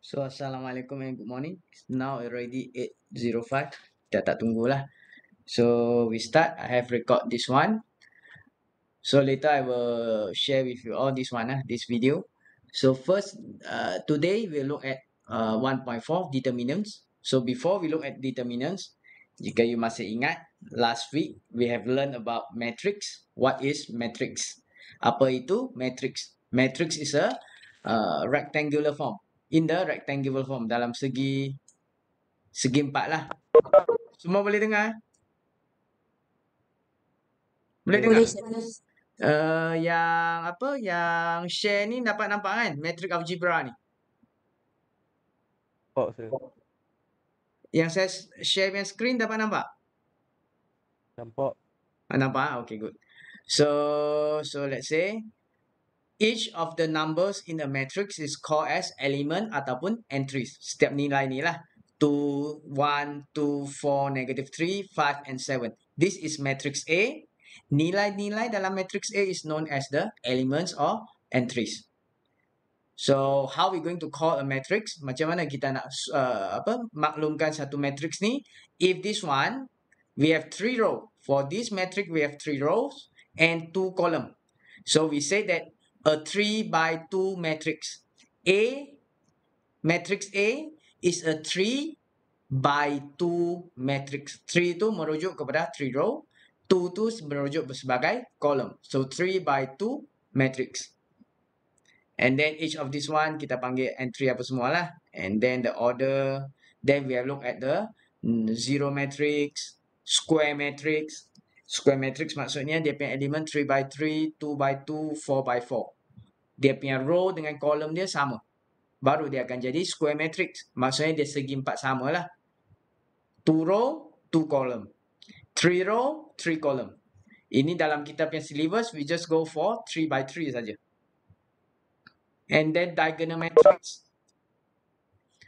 So assalamualaikum and good morning. It's now already 8.05. Dah tak tunggulah. So we start. I have record this one. So later I will share with you all this one, ah, this video. So first, uh, today we look at uh, 1.4 determinants. So before we look at determinants, jika you masih ingat, last week we have learned about matrix. What is matrix? Apa itu matrix? Matrix is a uh, rectangular form in the rectangular form dalam segi segi empat lah. Semua boleh dengar? Boleh dengar? Boleh, uh, yang apa? Yang share ni dapat nampak kan? Metric algebra ni. Oh, sir. Yang saya share punya screen dapat nampak? Nampak. Ah, nampak? Ah, okay, good. So, so let's say each of the numbers in the matrix is called as element ataupun entries. Setiap nilai ni lah. 2, 1, 2, 4, negative 3, 5 and 7. This is matrix A. Nilai-nilai dalam matrix A is known as the elements or entries. So, how we going to call a matrix? Macam mana kita nak uh, apa maklumkan satu matrix ni? If this one, we have three rows. For this matrix, we have three rows and two column. So, we say that a 3 by 2 matrix. A, matrix A is a 3 by 2 matrix. 3 itu merujuk kepada 3 row. 2 itu merujuk sebagai kolom. So, 3 by 2 matrix. And then each of this one kita panggil entry apa semua lah. And then the order. Then we have look at the zero matrix, square matrix, square matrix maksudnya dia punya elemen 3 by 3, 2 by 2, 4 by 4. Dia punya row dengan kolom dia sama. Baru dia akan jadi square matrix. Maksudnya dia segi empat sama lah. 2 row, 2 column. 3 row, 3 column. Ini dalam kita punya syllabus, we just go for 3 by 3 saja. And then diagonal matrix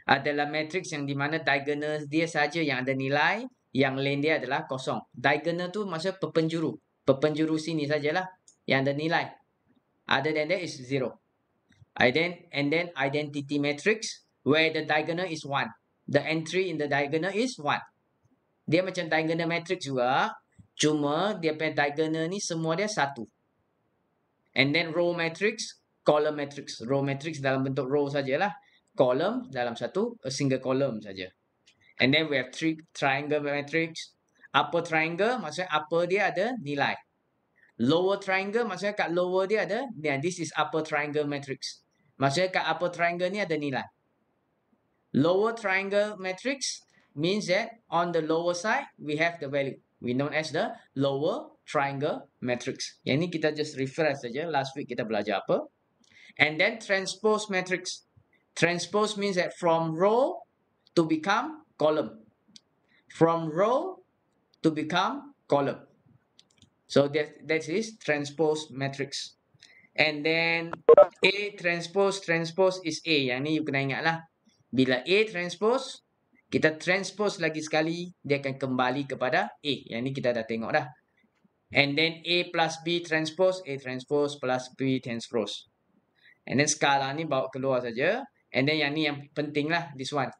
adalah matrix yang di mana diagonal dia saja yang ada nilai yang lane dia adalah kosong. Diagonal tu maksudnya perpenjuru. Perpenjuru sini sajalah yang ada nilai. Other than that is zero. And then, and then identity matrix where the diagonal is one. The entry in the diagonal is one. Dia macam diagonal matrix juga. Cuma dia punya diagonal ni semua dia satu. And then row matrix, column matrix. Row matrix dalam bentuk row sajalah. Column dalam satu, a single column saja. And then we have three triangle matrix. Upper triangle maksudnya upper dia ada nilai. Lower triangle maksudnya kat lower dia ada nilai. This is upper triangle matrix. Maksudnya kat upper triangle ni ada nilai. Lower triangle matrix means that on the lower side we have the value. We known as the lower triangle matrix. Yang ni kita just refresh saja. Last week kita belajar apa. And then transpose matrix. Transpose means that from row to become column. From row to become column. So that, that is transpose matrix. And then A transpose, transpose is A. Yang ni you kena ingat lah. Bila A transpose, kita transpose lagi sekali, dia akan kembali kepada A. Yang ni kita dah tengok dah. And then A plus B transpose, A transpose plus B transpose. And then skala ni bawa keluar saja. And then yang ni yang penting lah, this one.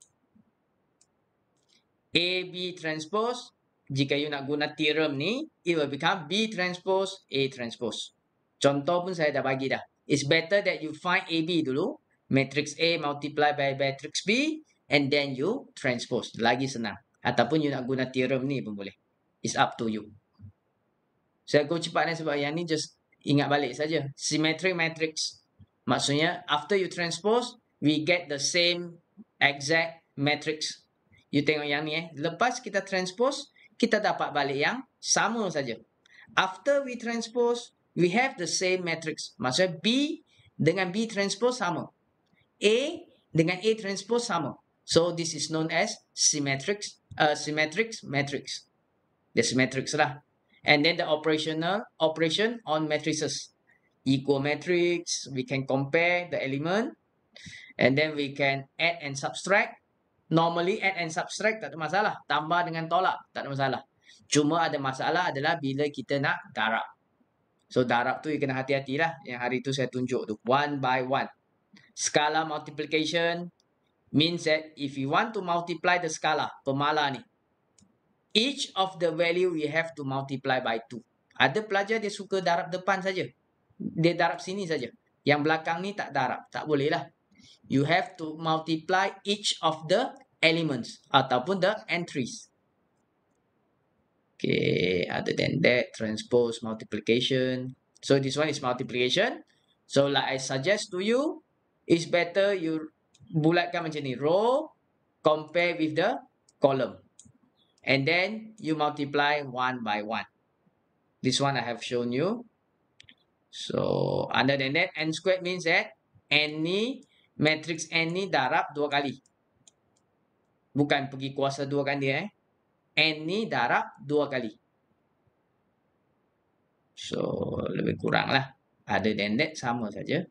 A B transpose. Jika you nak guna theorem ni, it will become B transpose A transpose. Contoh pun saya dah bagi dah. It's better that you find A B dulu. Matrix A multiply by matrix B. And then you transpose. Lagi senang. Ataupun you nak guna theorem ni pun boleh. It's up to you. Saya go cepat ni sebab yang ni just ingat balik saja. Symmetric matrix. Maksudnya, after you transpose, we get the same exact matrix You tengok yang ni eh. Lepas kita transpose, kita dapat balik yang sama saja. After we transpose, we have the same matrix. Maksudnya B dengan B transpose sama. A dengan A transpose sama. So this is known as symmetric uh, symmetric matrix. The symmetric lah. And then the operational operation on matrices. Equal matrix, we can compare the element. And then we can add and subtract. Normally add and subtract tak ada masalah. Tambah dengan tolak tak ada masalah. Cuma ada masalah adalah bila kita nak darab. So darab tu you kena hati lah yang hari tu saya tunjuk tu. One by one. Skala multiplication means that if you want to multiply the skala, pemala ni. Each of the value we have to multiply by two. Ada pelajar dia suka darab depan saja. Dia darab sini saja. Yang belakang ni tak darab. Tak boleh lah. You have to multiply each of the elements ataupun the entries. Okay, other than that, transpose, multiplication. So this one is multiplication. So like I suggest to you, it's better you bulatkan macam ni, row compare with the column. And then you multiply one by one. This one I have shown you. So other than that, n squared means that any matrix n ni darab dua kali. Bukan pergi kuasa dua kan dia eh. N ni darab dua kali. So, lebih kurang lah. Ada than that, sama saja.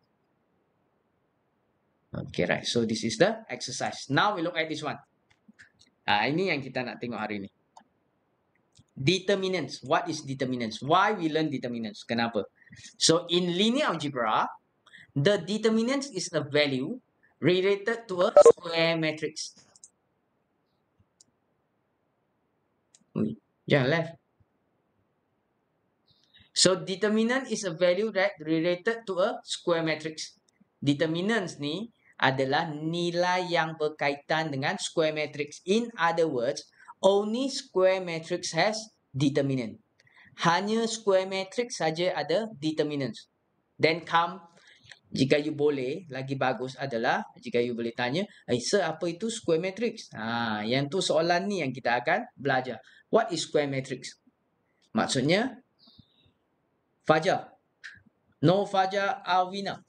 Okay, right. So, this is the exercise. Now, we look at this one. Ah, ini yang kita nak tengok hari ni. Determinants. What is determinants? Why we learn determinants? Kenapa? So, in linear algebra, the determinants is a value related to a square matrix. Ya, left. So, determinant is a value that related to a square matrix. Determinants ni adalah nilai yang berkaitan dengan square matrix. In other words, only square matrix has determinant. Hanya square matrix saja ada determinants. Then come jika you boleh, lagi bagus adalah jika you boleh tanya, eh, sir, apa itu square matrix? Ha, yang tu soalan ni yang kita akan belajar. What is square matrix? Maksudnya, Fajar. No Fajar Alvina.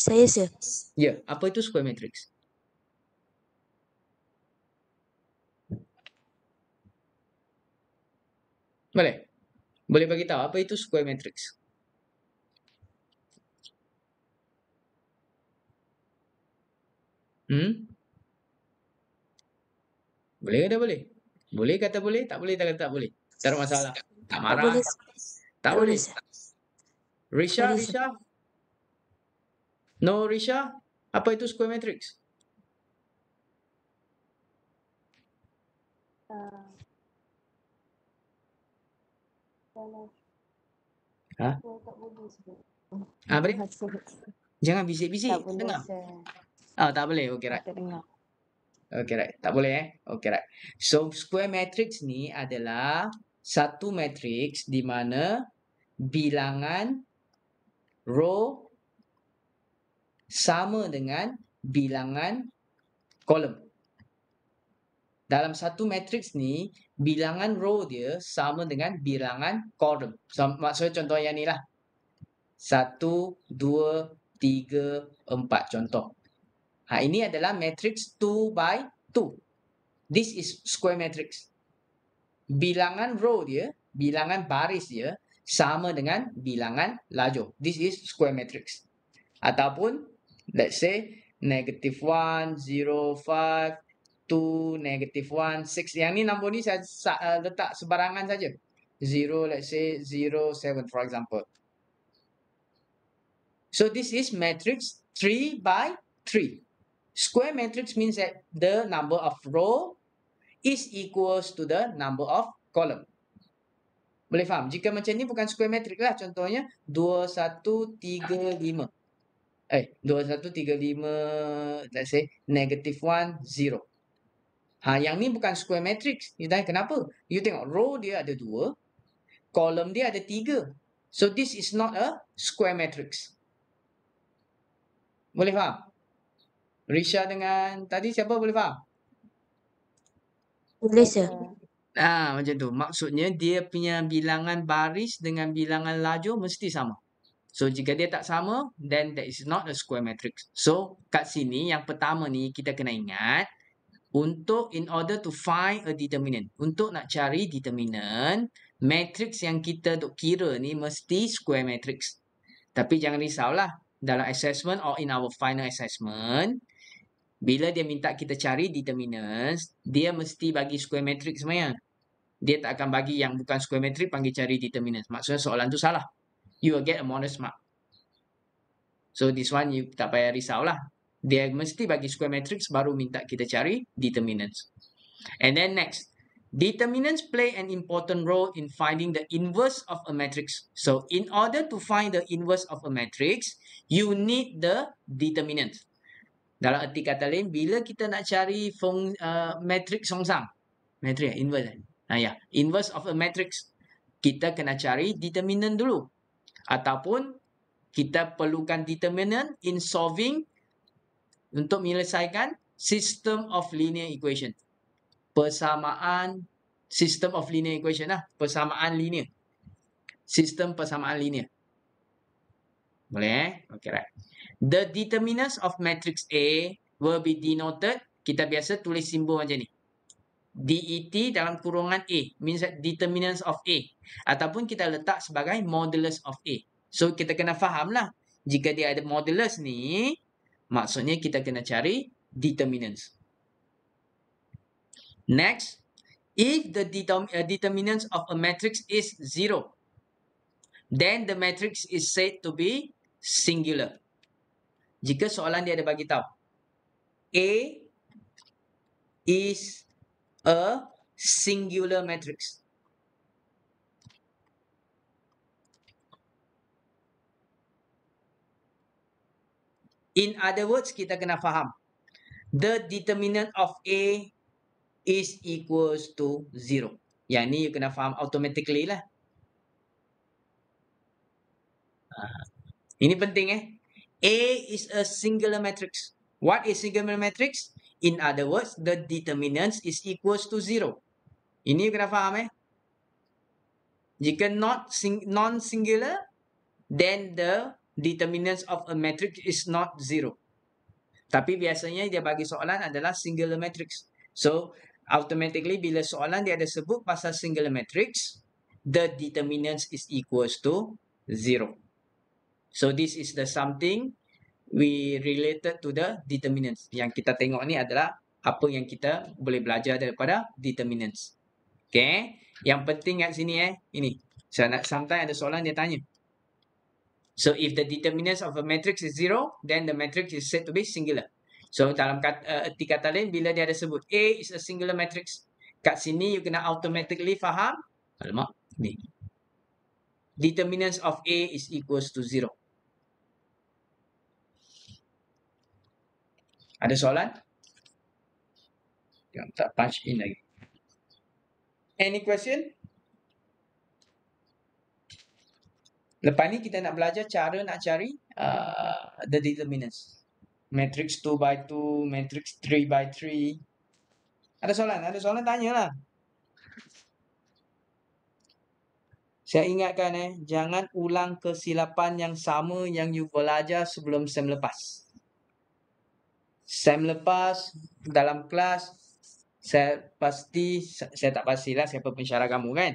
Saya, sir. Ya, yeah. apa itu square matrix? Boleh? Boleh bagi tahu apa itu square matrix? Hmm? Boleh kata boleh? Boleh kata boleh? Tak boleh tak kata tak boleh? Tak ada masalah. Tak marah. Tak, tak boleh. boleh. Risha, Risha. No, Risha. Apa itu square matrix? Uh, ha? Ha, Jangan bisik-bisik. Dengar. Ah oh, tak boleh. Okey right. Tak Okey right. Tak boleh eh. Okey right. So square matrix ni adalah satu matrix di mana bilangan row sama dengan bilangan kolom. Dalam satu matrix ni, bilangan row dia sama dengan bilangan kolom. So, maksudnya contoh yang ni lah. Satu, dua, tiga, empat contoh. Ha, ini adalah matrix 2 by 2. This is square matrix. Bilangan row dia, bilangan baris dia sama dengan bilangan lajur. This is square matrix. Ataupun let's say negative 1, 0, 5, 2, negative 1, 6. Yang ni nombor ni saya uh, letak sebarangan saja. 0, let's say 0, 7 for example. So this is matrix 3 by 3. Square matrix means that the number of row is equals to the number of column. Boleh faham? Jika macam ni bukan square matrix lah. Contohnya, 2, 1, 3, 5. Eh, 2, 1, 3, 5, let's say, negative 1, 0. Ha, yang ni bukan square matrix. You tanya, kenapa? You tengok, row dia ada 2, column dia ada 3. So, this is not a square matrix. Boleh faham? Risha dengan tadi siapa boleh faham? Boleh sir. Ah ha, macam tu. Maksudnya dia punya bilangan baris dengan bilangan laju mesti sama. So jika dia tak sama, then that is not a square matrix. So kat sini yang pertama ni kita kena ingat untuk in order to find a determinant. Untuk nak cari determinant, matrix yang kita duk kira ni mesti square matrix. Tapi jangan risaulah. Dalam assessment or in our final assessment, bila dia minta kita cari determinants, dia mesti bagi square matrix semuanya. Dia tak akan bagi yang bukan square matrix panggil cari determinants. Maksudnya soalan tu salah. You will get a minus mark. So this one you tak payah risau lah. Dia mesti bagi square matrix baru minta kita cari determinants. And then next. Determinants play an important role in finding the inverse of a matrix. So in order to find the inverse of a matrix, you need the determinants. Dalam arti kata lain, bila kita nak cari fung uh, matrix songsang, matrix inverse, nah, kan? ha, ya, inverse of a matrix, kita kena cari determinant dulu. Ataupun kita perlukan determinant in solving untuk menyelesaikan system of linear equation. Persamaan system of linear equation lah. Persamaan linear. system persamaan linear. Boleh eh? Okay, right. The determinants of matrix A will be denoted. Kita biasa tulis simbol macam ni. DET dalam kurungan A. Means determinants of A. Ataupun kita letak sebagai modulus of A. So, kita kena faham lah. Jika dia ada modulus ni, maksudnya kita kena cari determinants. Next, if the uh, determinants of a matrix is zero, then the matrix is said to be singular. Jika soalan dia ada bagi tahu A is a singular matrix. In other words, kita kena faham the determinant of A is equals to zero. Yang ni you kena faham automatically lah. Ah. Ini penting eh. A is a singular matrix. What is singular matrix? In other words, the determinants is equals to zero. Ini kena faham eh. Jika not sing non-singular, then the determinants of a matrix is not zero. Tapi biasanya dia bagi soalan adalah singular matrix. So, automatically bila soalan dia ada sebut pasal singular matrix, the determinants is equals to zero. So this is the something we related to the determinants. Yang kita tengok ni adalah apa yang kita boleh belajar daripada determinants. Okay. Yang penting kat sini eh, ini. So nak sampai ada soalan dia tanya. So if the determinants of a matrix is zero, then the matrix is said to be singular. So dalam kata, uh, eh, erti kata lain, bila dia ada sebut A is a singular matrix, kat sini you kena automatically faham. Alamak, ni. Determinants of A is equals to zero. Ada soalan? Jom tak punch in lagi. Any question? Lepas ni kita nak belajar cara nak cari uh, the determinants. Matrix 2 by 2, matrix 3 by 3. Ada soalan? Ada soalan? tanya lah. Saya ingatkan eh, jangan ulang kesilapan yang sama yang you belajar sebelum sem lepas sem lepas dalam kelas saya pasti saya tak pastilah siapa pensyarah kamu kan.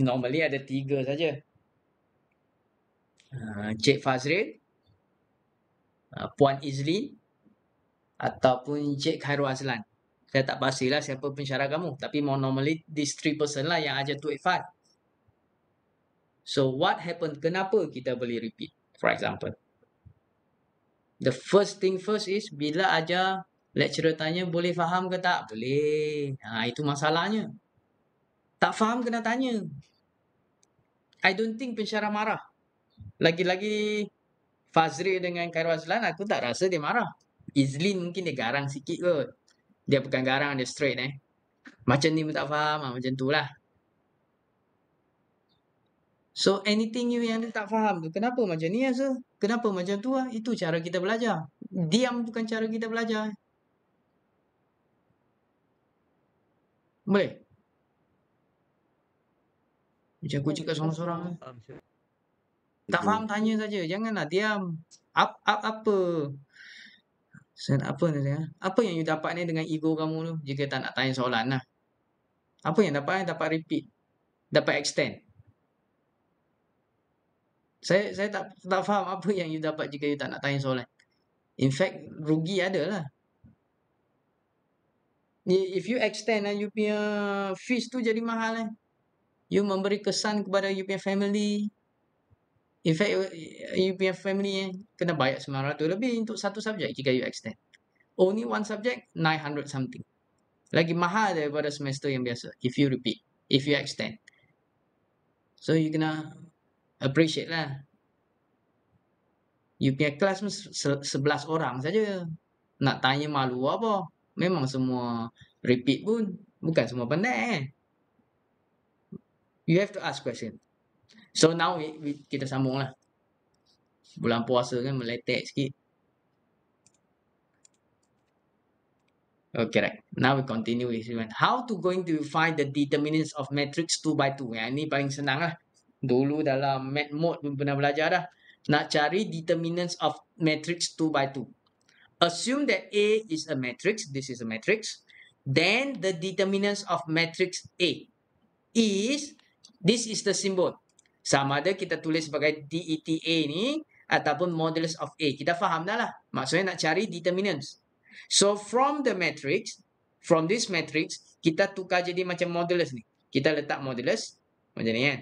Normally ada tiga saja. Uh, ah, Cik Fazril, uh, Puan Izlin ataupun Cik Khairul Azlan. Saya tak pastilah siapa pensyarah kamu. Tapi more normally these three person lah yang ajar tu Irfan. So what happened? Kenapa kita boleh repeat? For example. The first thing first is bila aja lecturer tanya boleh faham ke tak? Boleh. Ha, itu masalahnya. Tak faham kena tanya. I don't think pensyarah marah. Lagi-lagi Fazri dengan Khairul Azlan aku tak rasa dia marah. Izlin mungkin dia garang sikit kot. Dia bukan garang, dia straight eh. Macam ni pun tak faham, ha, macam tu lah. So anything you yang tak faham tu, kenapa macam ni rasa? Ya, Kenapa macam tu lah? Itu cara kita belajar. Diam bukan cara kita belajar. Boleh? Macam aku cakap seorang-seorang. Eh. Tak faham, tanya saja. Janganlah diam. Up, up, apa? Sen apa tadi? Ah? Apa yang you dapat ni dengan ego kamu tu? Jika tak nak tanya soalan lah. Apa yang dapat ni? Dapat repeat. Dapat extend saya saya tak tak faham apa yang you dapat jika you tak nak tanya soalan. In fact, rugi adalah. If you extend uh, you punya fees tu jadi mahal eh. You memberi kesan kepada you punya family. In fact, you punya family eh, kena bayar 900 lebih untuk satu subjek jika you extend. Only one subject, 900 something. Lagi mahal daripada semester yang biasa if you repeat, if you extend. So you kena appreciate lah. You punya kelas pun sebelas orang saja. Nak tanya malu apa? Memang semua repeat pun. Bukan semua pandai eh. You have to ask question. So now we, we, kita sambung lah. Bulan puasa kan meletek sikit. Okay right. Now we continue How to going to find the determinants of matrix 2 by 2? Yang ni paling senang lah. Dulu dalam math mode pun pernah belajar dah. Nak cari determinants of matrix 2 by 2. Assume that A is a matrix. This is a matrix. Then the determinants of matrix A is, this is the symbol. Sama ada kita tulis sebagai DETA ni ataupun modulus of A. Kita faham dah lah. Maksudnya nak cari determinants. So from the matrix, from this matrix, kita tukar jadi macam modulus ni. Kita letak modulus macam ni kan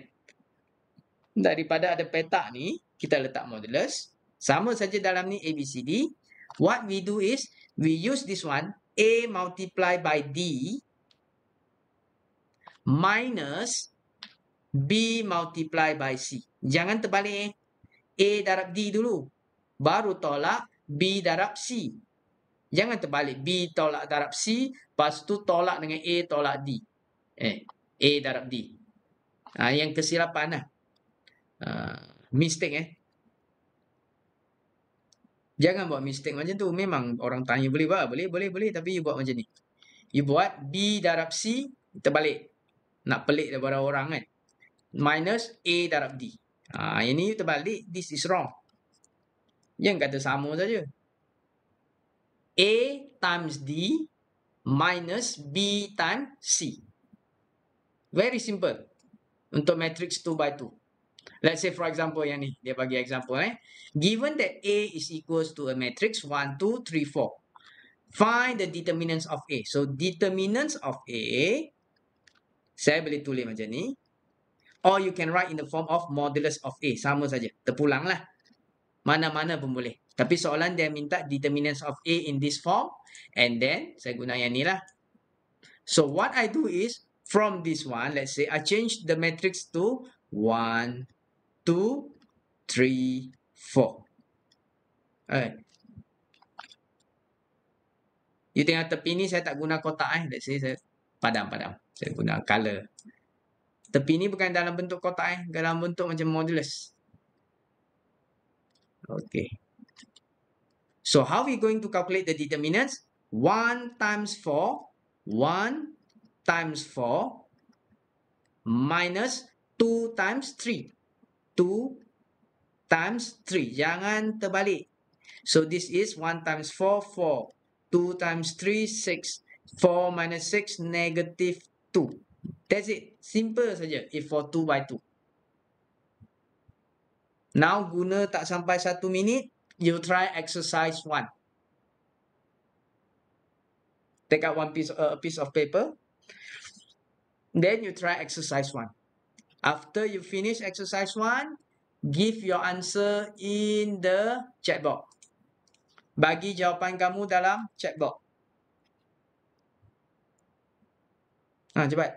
daripada ada petak ni, kita letak modulus. Sama saja dalam ni A, B, C, D. What we do is, we use this one, A multiply by D minus B multiply by C. Jangan terbalik. Eh. A darab D dulu. Baru tolak B darab C. Jangan terbalik. B tolak darab C. Lepas tu tolak dengan A tolak D. Eh, A darab D. Ha, yang kesilapan lah. Ah, mistake eh. Jangan buat mistake macam tu. Memang orang tanya boleh buat. Boleh, boleh, boleh. Tapi you buat macam ni. You buat B darab C terbalik. Nak pelik daripada orang kan. Minus A darab D. Ha, ini you terbalik. This is wrong. Yang kata sama saja. A times D minus B times C. Very simple. Untuk matrix 2 by 2. Let's say for example yang ni, dia bagi example eh. Given that A is equals to a matrix 1, 2, 3, 4. Find the determinants of A. So determinants of A, saya boleh tulis macam ni. Or you can write in the form of modulus of A. Sama saja, terpulang lah. Mana-mana pun boleh. Tapi soalan dia minta determinants of A in this form. And then, saya guna yang ni lah. So what I do is, from this one, let's say I change the matrix to one two, three, four. Alright. You tengok tepi ni saya tak guna kotak eh. Let's say saya padam-padam. Saya guna color. Tepi ni bukan dalam bentuk kotak eh. Dalam bentuk macam modulus. Okay. So how we going to calculate the determinants? 1 times 4. 1 times 4. Minus 2 times 2 times 3. Jangan terbalik. So this is 1 times 4, 4. 2 times 3, 6. 4 minus 6, negative 2. That's it. Simple saja. If for 2 by 2. Now guna tak sampai 1 minit. You try exercise 1. Take out one piece, uh, piece of paper. Then you try exercise one. After you finish exercise one, give your answer in the chat box. Bagi jawapan kamu dalam chat box. Ha, ah, cepat.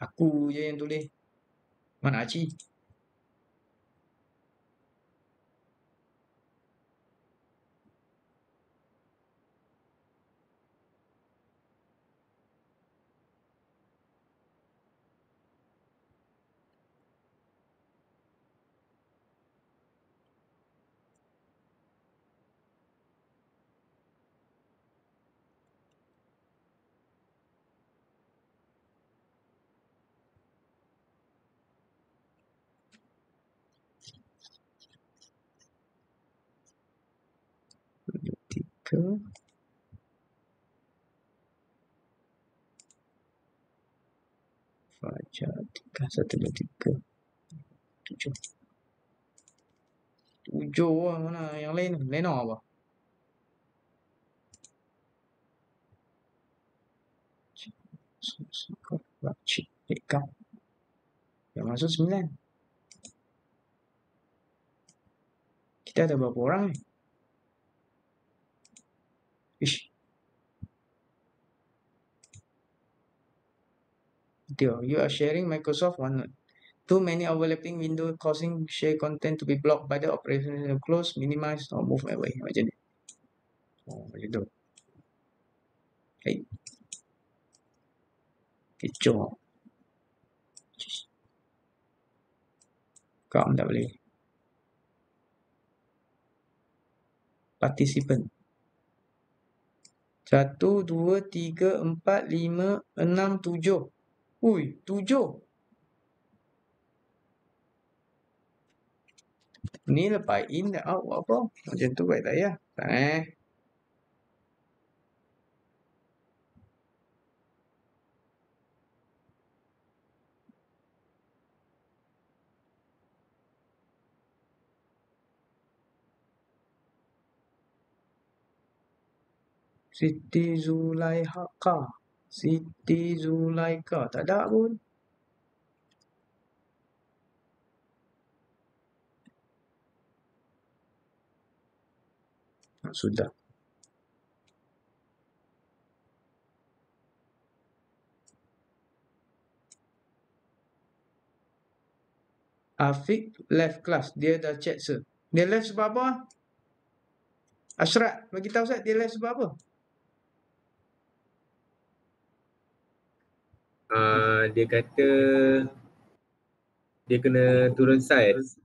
Aku je yang tulis. Mana Acik? d'accord. Fajar tiga satu dua tiga tujuh tujuh lah mana yang lain lain apa? Cik, yang masuk sembilan. Kita ada berapa orang? Eh? Ish. Dio, you are sharing Microsoft OneNote. Too many overlapping window causing share content to be blocked by the operation close, minimize or move away. Macam ni. Oh, macam tu. Okay. Kecoh. Kau tak boleh. Participant. Satu, dua, tiga, empat, lima, enam, tujuh. Ui, tujuh. Ni lepas in dan out apa? Macam tu baik tak ya? Tak eh. Siti Zulaikha. Siti Zulaikha. Tak ada pun. Ah, sudah. Afiq left class. Dia dah chat, sir. Dia left sebab apa? Ashraf, bagi tahu saya dia left sebab apa? Ah, dia kata dia kena turun size.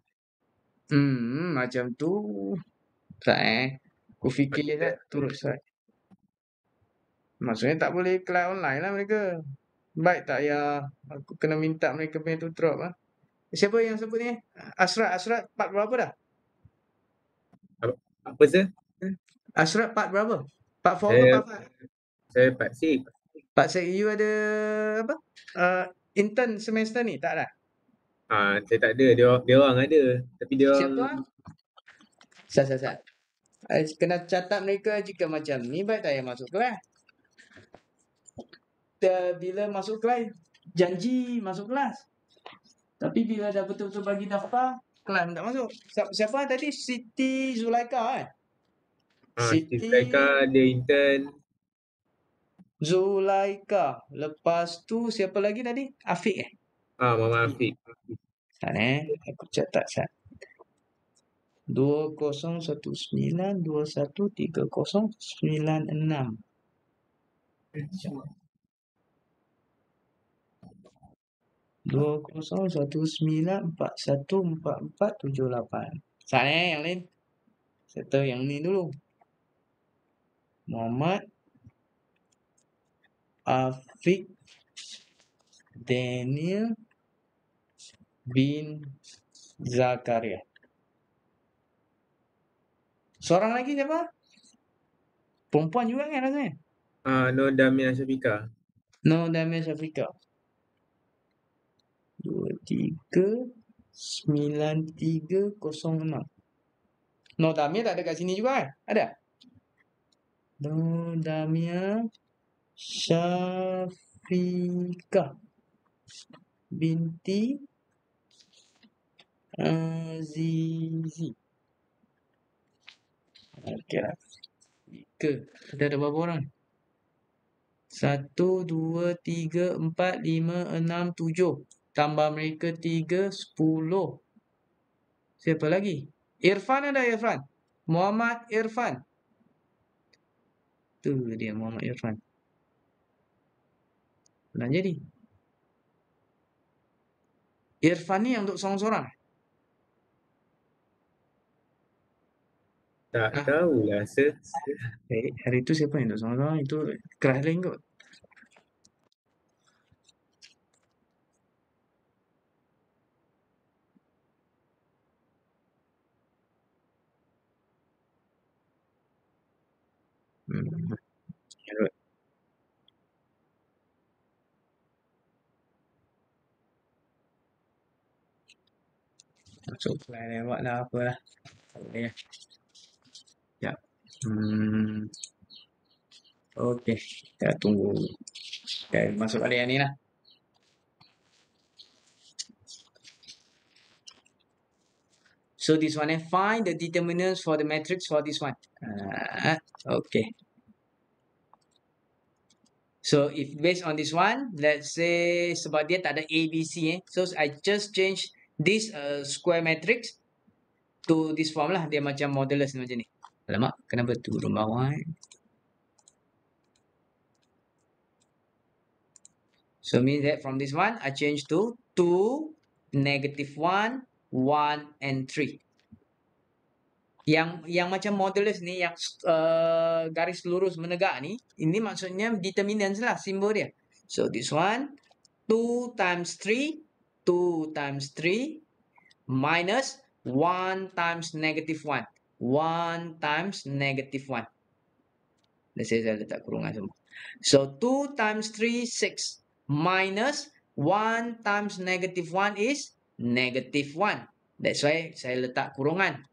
Hmm, macam tu. Tak eh. Aku fikir je lah, turun size. Maksudnya tak boleh kelas online lah mereka. Baik tak ya aku kena minta mereka punya tu drop lah. Siapa yang sebut ni? Asrat, Asrat part berapa dah? Apa, apa tu? Asrat part berapa? Part 4 ke part 5? Saya part 6. Pak Syed, you ada apa? Uh, intern semester ni, tak ada? Ah, uh, saya tak ada. Dia, dia orang ada. Tapi dia orang... Siapa? Ah. Sat, sat, sat. Ah, kena catat mereka jika macam ni, baik tak yang masuk kelas? bila masuk kelas, janji masuk kelas. Tapi bila dah betul-betul bagi daftar, kelas tak masuk. Siapa tadi? Siti Zulaika kan? Eh? Ha, Siti Zulaika ada intern. Zulaika. Lepas tu siapa lagi tadi? Afiq eh? Ah, Muhammad Afiq. Sat eh. Aku catat sat. 2019213496 Sat eh yang lain. Settle yang ni dulu. Muhammad Afiq Daniel bin Zakaria. Seorang lagi siapa? Perempuan juga kan rasanya? Ah, uh, Nur Damia Syafika. No Damia Syafika. Dua, tiga, sembilan, tiga, kosong, enam. Nur Damia tak ada kat sini juga kan? Ada? No Damia. Syafiqah binti Azizi. Okey lah. Ke, dah ada berapa orang? Satu, dua, tiga, empat, lima, enam, tujuh. Tambah mereka tiga, sepuluh. Siapa lagi? Irfan ada Irfan? Muhammad Irfan. Tu dia Muhammad Irfan pernah jadi. Irfan ni yang untuk seorang-seorang. Tak ah. tahu lah Eh, hari itu siapa yang untuk seorang-seorang? Itu kerah lain kot. Masuk Kalau ada buat lah apa lah. Boleh lah. Ya. Hmm. Okay. Kita tunggu. Kita masuk balik yang ni lah. So this one eh, find the determinants for the matrix for this one. Uh, ah, okay. So if based on this one, let's say sebab dia tak ada A, B, C eh. So I just change this uh, square matrix to this form lah. Dia macam modulus macam ni. Alamak, kenapa tu rumah Y? So, means that from this one, I change to 2, negative 1, 1 and 3. Yang yang macam modulus ni, yang uh, garis lurus menegak ni, ini maksudnya determinants lah, simbol dia. So, this one, 2 times 3, Two times three minus one times negative one. One times negative one. Let's say saya letak kurungan semua. So, two times three six minus one times negative one is negative one. That's why saya letak kurungan.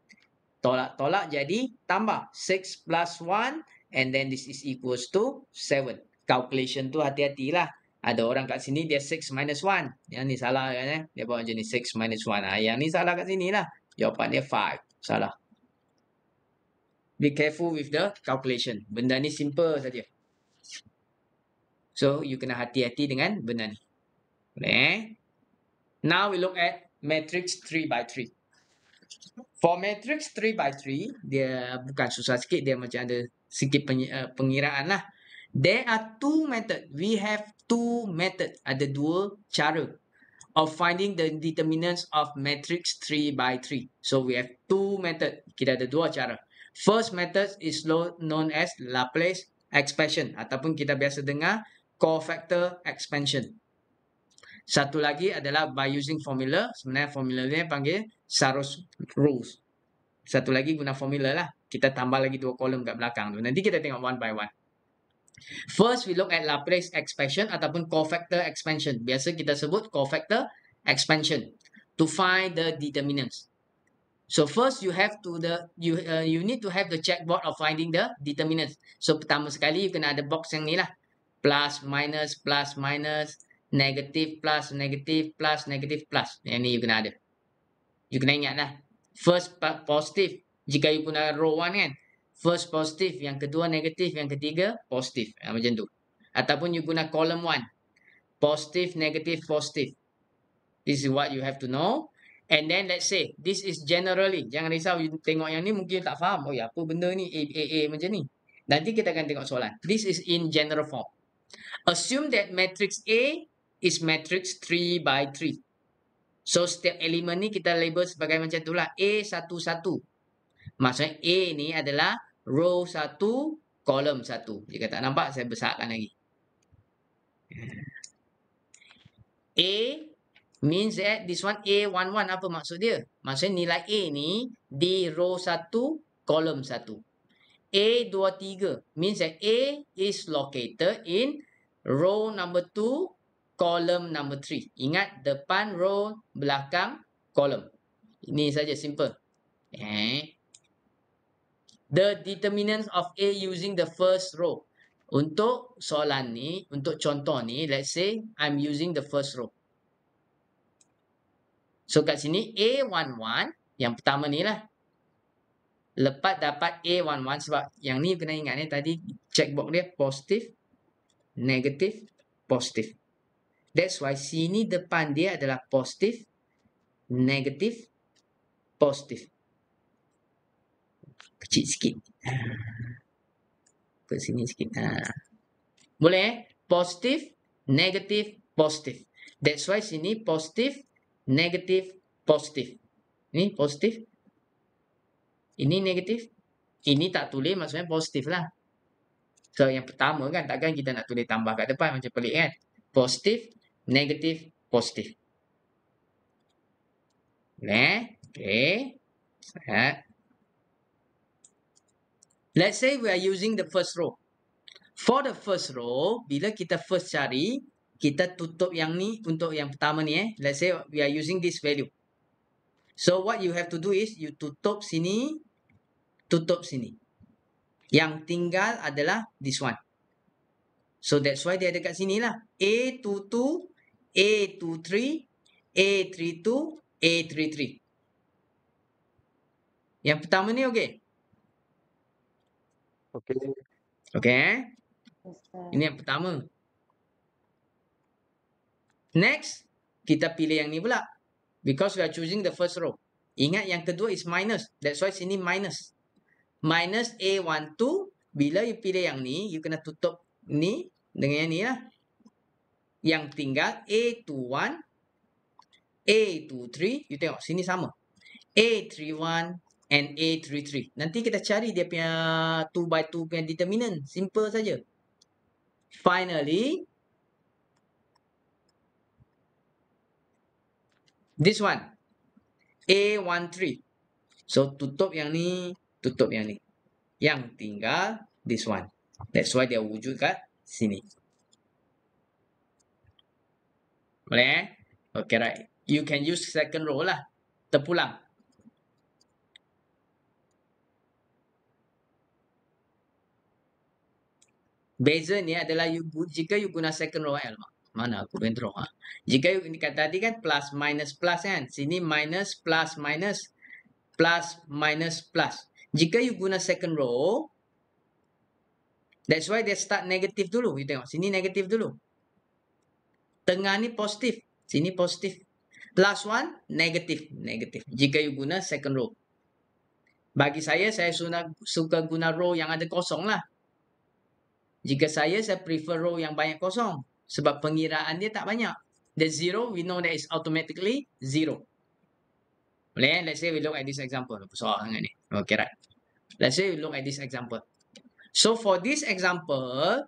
Tolak-tolak jadi tambah. Six plus one and then this is equals to seven. Calculation tu hati-hatilah ada orang kat sini dia 6 minus 1. Yang ni salah kan eh. Dia buat macam ni 6 minus 1. Ha, ah, yang ni salah kat sini lah. Jawapan dia 5. Salah. Be careful with the calculation. Benda ni simple saja. So, you kena hati-hati dengan benda ni. Boleh? Now, we look at matrix 3 by 3. For matrix 3 by 3, dia bukan susah sikit. Dia macam ada sikit eh, pengiraan lah. There are two method. We have two methods. Ada dua cara of finding the determinants of matrix 3 by 3. So we have two method. Kita ada dua cara. First method is known as Laplace expansion ataupun kita biasa dengar cofactor expansion. Satu lagi adalah by using formula. Sebenarnya formula ni panggil Saros rules. Satu lagi guna formula lah. Kita tambah lagi dua kolom kat belakang tu. Nanti kita tengok one by one. First, we look at Laplace expansion ataupun cofactor expansion. Biasa kita sebut cofactor expansion to find the determinants. So first you have to the you uh, you need to have the checkboard of finding the determinants. So pertama sekali you kena ada box yang ni lah. Plus, minus, plus, minus, negative, plus, negative, plus, negative, plus. Yang ni you kena ada. You kena ingat lah. First positive. Jika you guna row 1 kan. First positif, yang kedua negatif, yang ketiga positif. Ha, macam tu. Ataupun you guna column one. Positif, negatif, positif. This is what you have to know. And then let's say, this is generally. Jangan risau you tengok yang ni mungkin tak faham. Oh ya, apa benda ni? A, A, A macam ni. Nanti kita akan tengok soalan. This is in general form. Assume that matrix A is matrix 3 by 3. So, setiap elemen ni kita label sebagai macam tu lah. A, 1, 1 maksudnya A ni adalah row 1, kolom 1. Jika tak nampak, saya besarkan lagi. A means that this one A11 apa maksud dia? Maksudnya nilai A ni di row 1, kolom 1. A23 means that A is located in row number 2, column number 3. Ingat depan row, belakang, kolom. Ini saja simple. Eh, the determinant of A using the first row. Untuk soalan ni, untuk contoh ni, let's say I'm using the first row. So kat sini A11, yang pertama ni lah. Lepas dapat A11 sebab yang ni kena ingat ni tadi checkbox dia positif, negatif, positif. That's why sini depan dia adalah positif, negatif, positif kecil sikit. Ke sini sikit. Ha. Boleh eh? Positif, negatif, positif. That's why sini positif, negatif, positif. Ini positif. Ini negatif. Ini tak tulis maksudnya positif lah. So yang pertama kan takkan kita nak tulis tambah kat depan macam pelik kan. Positif, negatif, positif. Ne? Okay. Sehat. Let's say we are using the first row. For the first row, bila kita first cari, kita tutup yang ni untuk yang pertama ni eh. Let's say we are using this value. So what you have to do is you tutup sini, tutup sini. Yang tinggal adalah this one. So that's why dia ada kat sini lah. A22, A23, A32, A33. Yang pertama ni okay. Okey. Okey. Eh? Ini yang pertama. Next, kita pilih yang ni pula. Because we are choosing the first row. Ingat yang kedua is minus. That's why sini minus. Minus A12. Bila you pilih yang ni, you kena tutup ni dengan yang ni lah. Yang tinggal A21, A23. You tengok sini sama. A31, NA33. Nanti kita cari dia punya 2 by 2 punya determinant. Simple saja. Finally, this one, A13. So, tutup yang ni, tutup yang ni. Yang tinggal, this one. That's why dia wujud kat sini. Boleh eh? Okay, right. You can use second row lah. Terpulang. Beza ni adalah you, jika you guna second row L. Mana aku bentrok. Ha? Jika you ni kata tadi kan plus minus plus kan. Sini minus plus minus plus minus plus. Jika you guna second row. That's why they start negative dulu. You tengok sini negative dulu. Tengah ni positif. Sini positif. Last one negative. Negative. Jika you guna second row. Bagi saya, saya suka guna row yang ada kosong lah. Jika saya, saya prefer row yang banyak kosong. Sebab pengiraan dia tak banyak. The zero, we know that is automatically zero. Boleh kan? Let's say we look at this example. Soal sangat ni. Okay, right. Let's say we look at this example. So, for this example,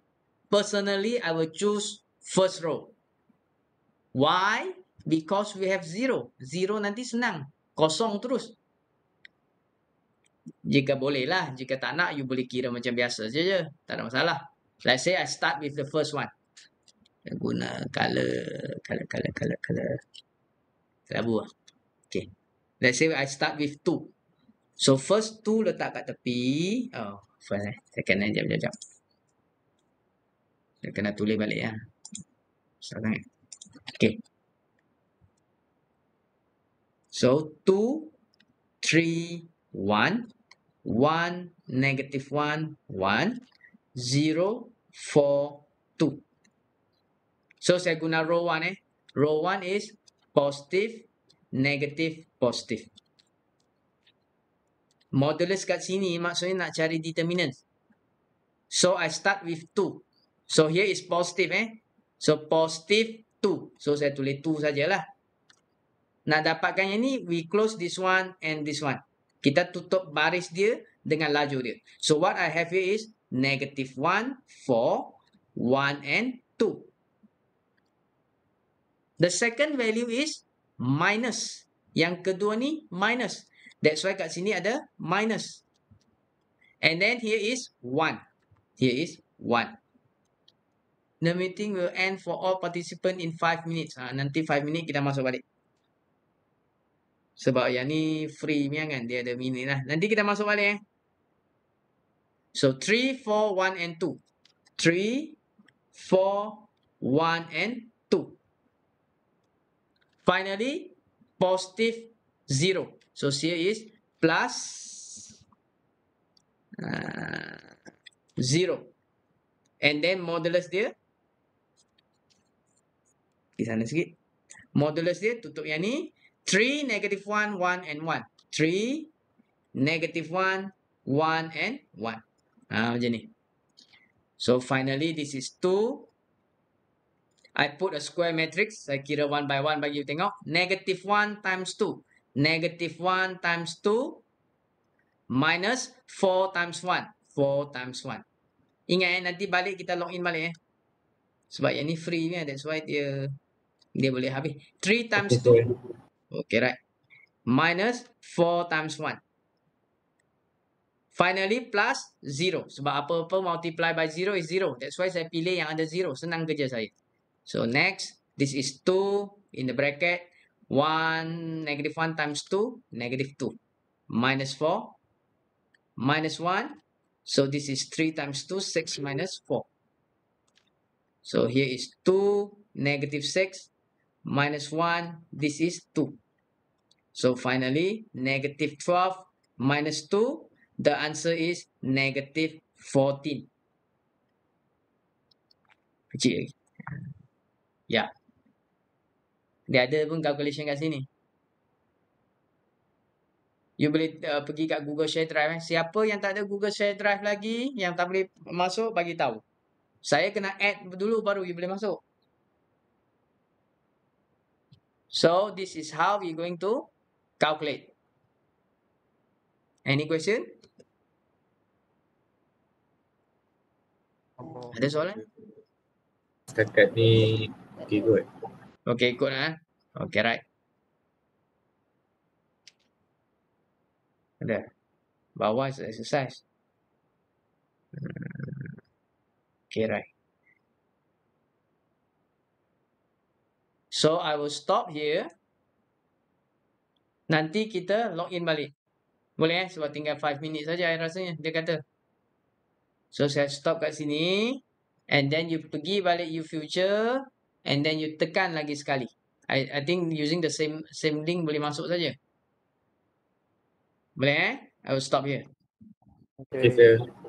personally, I will choose first row. Why? Because we have zero. Zero nanti senang. Kosong terus. Jika boleh lah. Jika tak nak, you boleh kira macam biasa je je. Tak ada masalah. Let's say I start with the first one. Saya guna color, color, color, color, color. Kelabu lah. Okay. Let's say I start with two. So first two letak kat tepi. Oh, first eh. Second eh, jap, jap, jap. Saya kena tulis balik ya. Sekarang eh. Okay. So two, three, one. One, negative one, one. 0, 4, 2. So, saya guna row 1 eh. Row 1 is positive, negative, positive. Modulus kat sini maksudnya nak cari determinant. So, I start with 2. So, here is positive eh. So, positive 2. So, saya tulis 2 sajalah. Nak dapatkan yang ni, we close this one and this one. Kita tutup baris dia dengan laju dia. So, what I have here is negative 1 for 1 and 2. The second value is minus. Yang kedua ni minus. That's why kat sini ada minus. And then here is 1. Here is 1. The meeting will end for all participants in 5 minutes. Ha, nanti 5 minit kita masuk balik. Sebab yang ni free ni kan. Dia ada minit lah. Nanti kita masuk balik eh. So 3, 4, 1, and 2. 3, 4, 1, and 2. Finally, positive 0. So here is plus, uh, 0. And then modulus dia. Di sana sikit. Modulus dia tutup yang ni. 3, negative 1, 1 and 1. 3, negative 1, 1 and 1. Ha, macam ni. So finally this is 2. I put a square matrix. Saya kira 1 by 1 bagi you tengok. Negative 1 times 2. Negative 1 times 2. Minus 4 times 1. 4 times 1. Ingat eh, nanti balik kita log in balik eh. Sebab yang ni free ni, that's why dia dia boleh habis. 3 times 2. Okay, right. Minus 4 times 1. Finally, plus zero. Sebab apa-apa multiply by zero is zero. That's why saya pilih yang ada zero Senang kerja saya. So, next. This is two in the bracket. One negative one times two negative two Minus four Minus one. So, this is three times two six minus four. So, here is two negative six Minus one. This is two. So, finally, negative twelve minus two. The answer is negative 14. Kecil lagi. Ya. Dia ada pun calculation kat sini. You boleh uh, pergi kat Google Share Drive. Eh. Siapa yang tak ada Google Share Drive lagi, yang tak boleh masuk, bagi tahu. Saya kena add dulu baru you boleh masuk. So, this is how we going to calculate. Any question? Oh. Ada soalan? Setakat ni okey kot. Okey ikut lah. Okey right. Ada. Bawah exercise. Hmm, okay, right. So, I will stop here. Nanti kita log in balik. Boleh eh? Sebab tinggal 5 minit saja, saya rasanya. Dia kata. So saya stop kat sini. And then you pergi balik you future. And then you tekan lagi sekali. I I think using the same same link boleh masuk saja. Boleh eh? I will stop here. Okay. okay.